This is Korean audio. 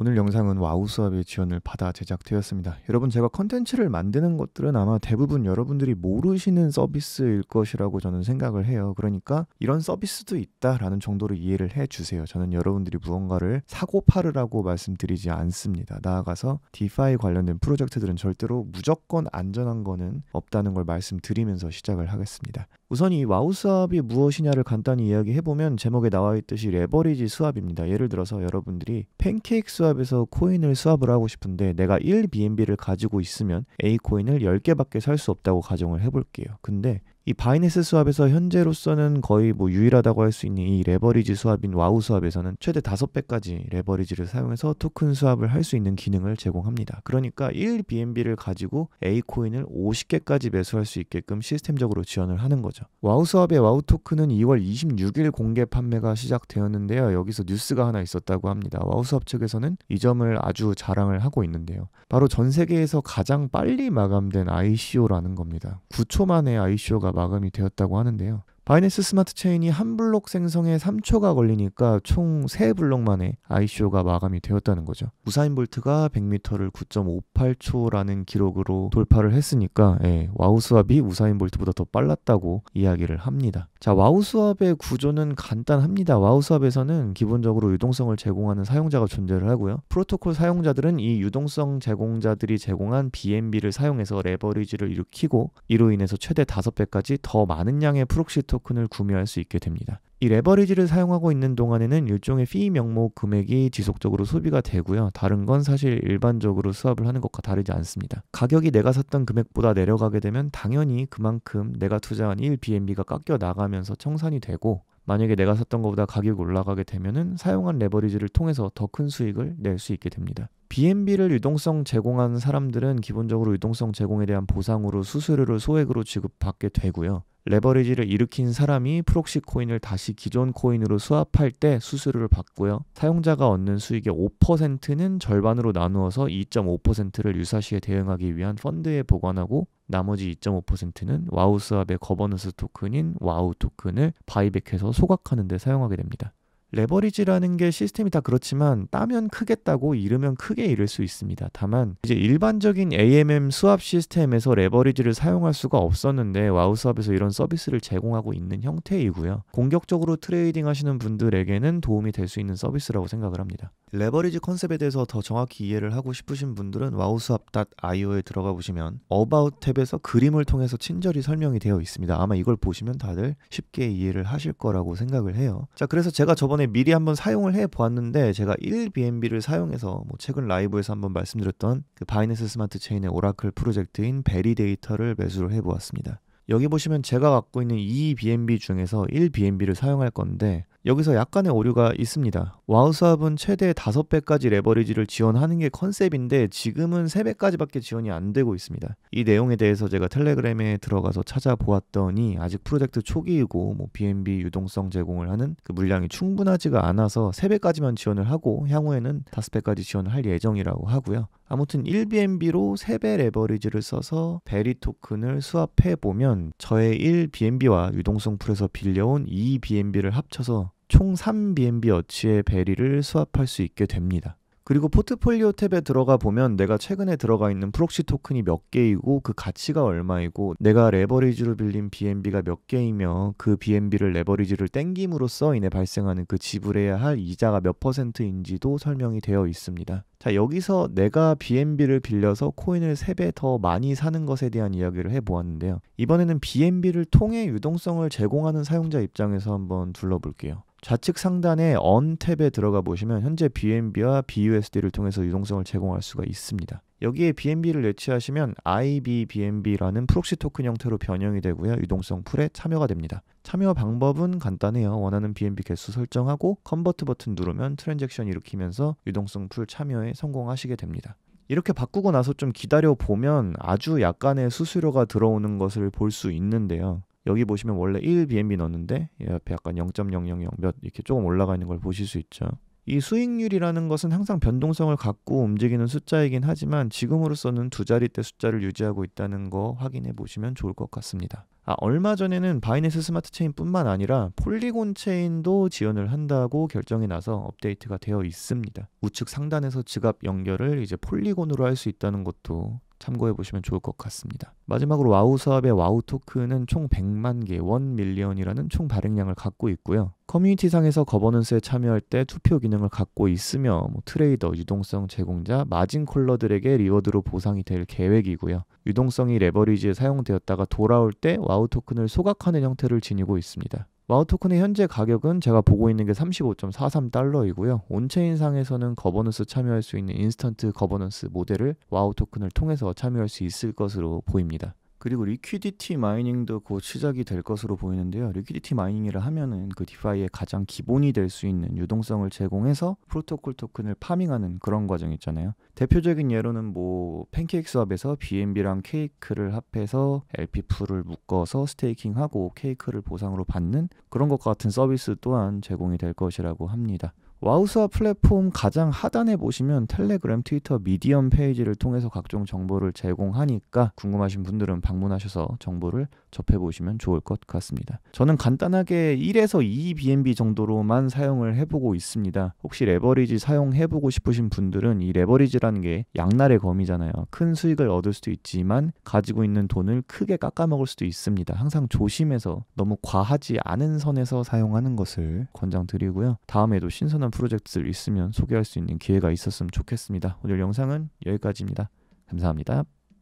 오늘 영상은 와우 수업의 지원을 받아 제작되었습니다. 여러분 제가 컨텐츠를 만드는 것들은 아마 대부분 여러분들이 모르시는 서비스일 것이라고 저는 생각을 해요. 그러니까 이런 서비스도 있다라는 정도로 이해를 해 주세요. 저는 여러분들이 무언가를 사고 팔으라고 말씀드리지 않습니다. 나아가서 디파이 관련된 프로젝트들은 절대로 무조건 안전한 거는 없다는 걸 말씀드리면서 시작을 하겠습니다. 우선 이 와우 수합이 무엇이냐를 간단히 이야기해보면 제목에 나와 있듯이 레버리지 수합입니다. 예를 들어서 여러분들이 팬케이크 수합에서 코인을 수합을 하고 싶은데 내가 1BNB를 가지고 있으면 A 코인을 10개밖에 살 수 없다고 가정을 해볼게요. 근데 이 바이낸스 수합에서 현재로서는 거의 뭐 유일하다고 할 수 있는 이 레버리지 수합인 와우 수합에서는 최대 5배까지 레버리지를 사용해서 토큰 수합을 할 수 있는 기능을 제공합니다. 그러니까 1BNB를 가지고 A 코인을 50개까지 매수할 수 있게끔 시스템적으로 지원을 하는 거죠. 와우 수합의 와우 토큰은 2월 26일 공개 판매가 시작되었는데요. 여기서 뉴스가 하나 있었다고 합니다. 와우 수합 측에서는 이 점을 아주 자랑을 하고 있는데요. 바로 전 세계에서 가장 빨리 마감된 ICO라는 겁니다. 9초 만에 ICO가 마감이 되었다고 하는데요. 바이낸스 스마트 체인이 한 블록 생성에 3초가 걸리니까 총 3블록 만에 ICO가 마감이 되었다는 거죠. 우사인 볼트가 100m를 9.58초라는 기록으로 돌파를 했으니까 예, 와우 스압이 우사인 볼트보다 더 빨랐다고 이야기를 합니다. 자, 와우 스압의 구조는 간단합니다. 와우 스압에서는 기본적으로 유동성을 제공하는 사용자가 존재를 하고요. 프로토콜 사용자들은 이 유동성 제공자들이 제공한 BNB를 사용해서 레버리지를 일으키고 이로 인해서 최대 5배까지 더 많은 양의 프록시 토 토큰을 구매할 수 있게 됩니다. 이 레버리지를 사용하고 있는 동안에는 일종의 피 명목 금액이 지속적으로 소비가 되고요. 다른 건 사실 일반적으로 수합을 하는 것과 다르지 않습니다. 가격이 내가 샀던 금액보다 내려가게 되면 당연히 그만큼 내가 투자한 1BNB가 깎여 나가면서 청산이 되고 만약에 내가 샀던 것보다 가격이 올라가게 되면은 사용한 레버리지를 통해서 더 큰 수익을 낼 수 있게 됩니다. B&B를 n 유동성 제공하는 사람들은 기본적으로 유동성 제공에 대한 보상으로 수수료를 소액으로 지급받게 되고요. 레버리지를 일으킨 사람이 프록시 코인을 다시 기존 코인으로 수합할 때 수수료를 받고요. 사용자가 얻는 수익의 5%는 절반으로 나누어서 2.5%를 유사시에 대응하기 위한 펀드에 보관하고 나머지 2.5%는 와우 스왑의 거버넌스 토큰인 와우 토큰을 바이백해서 소각하는 데 사용하게 됩니다. 레버리지라는 게 시스템이 다 그렇지만 따면 크겠다고 잃으면 크게 잃을 수 있습니다. 다만 이제 일반적인 AMM 수압 시스템에서 레버리지를 사용할 수가 없었는데 와우 수업에서 이런 서비스를 제공하고 있는 형태이고요. 공격적으로 트레이딩 하시는 분들에게는 도움이 될 수 있는 서비스라고 생각을 합니다. 레버리지 컨셉에 대해서 더 정확히 이해를 하고 싶으신 분들은 와우 w s u a p i o 에 들어가 보시면 about 탭에서 그림을 통해서 친절히 설명이 되어 있습니다. 아마 이걸 보시면 다들 쉽게 이해를 하실 거라고 생각을 해요. 자, 그래서 제가 저번 저번에 미리 한번 사용을 해 보았는데 제가 1BNB를 사용해서 뭐 최근 라이브에서 한번 말씀드렸던 그 바이낸스 스마트 체인의 오라클 프로젝트인 베리 데이터를 매수를 해 보았습니다. 여기 보시면 제가 갖고 있는 2BNB 중에서 1BNB를 사용할 건데 여기서 약간의 오류가 있습니다. 와우 수합은 최대 5배까지 레버리지를 지원하는 게 컨셉인데 지금은 3배까지밖에 지원이 안 되고 있습니다. 이 내용에 대해서 제가 텔레그램에 들어가서 찾아보았더니 아직 프로젝트 초기이고 뭐 BNB 유동성 제공을 하는 그 물량이 충분하지가 않아서 3배까지만 지원을 하고 향후에는 5배까지 지원을 할 예정이라고 하고요. 아무튼 1BNB로 3배 레버리지를 써서 베리 토큰을 수합해 보면 저의 1BNB와 유동성 풀에서 빌려온 2BNB를 합쳐서 총 3BNB 어치의 베리를 수합할 수 있게 됩니다. 그리고 포트폴리오 탭에 들어가 보면 내가 최근에 들어가 있는 프록시 토큰이 몇 개이고 그 가치가 얼마이고 내가 레버리지로 빌린 BNB가 몇 개이며 그 BNB를 레버리지를 땡김으로써 인해 발생하는 그 지불해야 할 이자가 몇 퍼센트인지도 설명이 되어 있습니다. 자, 여기서 내가 BNB를 빌려서 코인을 3배 더 많이 사는 것에 대한 이야기를 해 보았는데요. 이번에는 BNB를 통해 유동성을 제공하는 사용자 입장에서 한번 둘러볼게요. 좌측 상단의 언 탭에 들어가 보시면 현재 BNB와 BUSD를 통해서 유동성을 제공할 수가 있습니다. 여기에 BNB를 예치하시면 IBBNB라는 프록시 토큰 형태로 변형이 되고요. 유동성 풀에 참여가 됩니다. 참여 방법은 간단해요. 원하는 BNB 개수 설정하고 컨버트 버튼 누르면 트랜잭션 일으키면서 유동성 풀 참여에 성공하시게 됩니다. 이렇게 바꾸고 나서 좀 기다려 보면 아주 약간의 수수료가 들어오는 것을 볼 수 있는데요. 여기 보시면 원래 1 BNB 넣었는데 옆에 약간 0.000 몇 이렇게 조금 올라가 있는 걸 보실 수 있죠. 이 수익률이라는 것은 항상 변동성을 갖고 움직이는 숫자이긴 하지만 지금으로서는 두 자릿대 숫자를 유지하고 있다는 거 확인해 보시면 좋을 것 같습니다. 아, 얼마 전에는 바이낸스 스마트 체인뿐만 아니라 폴리곤 체인도 지원을 한다고 결정이 나서 업데이트가 되어 있습니다. 우측 상단에서 지갑 연결을 이제 폴리곤으로 할 수 있다는 것도 참고해 보시면 좋을 것 같습니다. 마지막으로 와우 사업의 와우 토큰은 총 100만 개, 1 밀리언이라는 총 발행량을 갖고 있고요. 커뮤니티상에서 거버넌스에 참여할 때 투표 기능을 갖고 있으며 뭐 트레이더, 유동성 제공자, 마진 콜러들에게 리워드로 보상이 될 계획이고요. 유동성이 레버리지에 사용되었다가 돌아올 때 와우 토큰을 소각하는 형태를 지니고 있습니다. 와우 토큰의 현재 가격은 제가 보고 있는 게 35.43달러이고요. 온체인상에서는 거버넌스 참여할 수 있는 인스턴트 거버넌스 모델을 와우 토큰을 통해서 참여할 수 있을 것으로 보입니다. 그리고 리퀴디티 마이닝도 곧 시작이 될 것으로 보이는데요. 리퀴디티 마이닝이라 하면은 그 디파이의 가장 기본이 될 수 있는 유동성을 제공해서 프로토콜 토큰을 파밍하는 그런 과정 있잖아요. 대표적인 예로는 뭐 팬케이크 수업에서 BNB랑 케이크를 합해서 LP 풀을 묶어서 스테이킹하고 케이크를 보상으로 받는 그런 것과 같은 서비스 또한 제공이 될 것이라고 합니다. 와우스와 플랫폼 가장 하단에 보시면 텔레그램, 트위터, 미디엄 페이지를 통해서 각종 정보를 제공하니까 궁금하신 분들은 방문하셔서 정보를 접해 보시면 좋을 것 같습니다. 저는 간단하게 1에서 2 BNB 정도로만 사용을 해보고 있습니다. 혹시 레버리지 사용해 보고 싶으신 분들은 이 레버리지라는 게 양날의 검이잖아요. 큰 수익을 얻을 수도 있지만 가지고 있는 돈을 크게 깎아먹을 수도 있습니다. 항상 조심해서 너무 과하지 않은 선에서 사용하는 것을 권장드리고요. 다음에도 신선한 프로젝트들 있으면 소개할 수 있는 기회가 있었으면 좋겠습니다. 오늘 영상은 여기까지입니다. 감사합니다.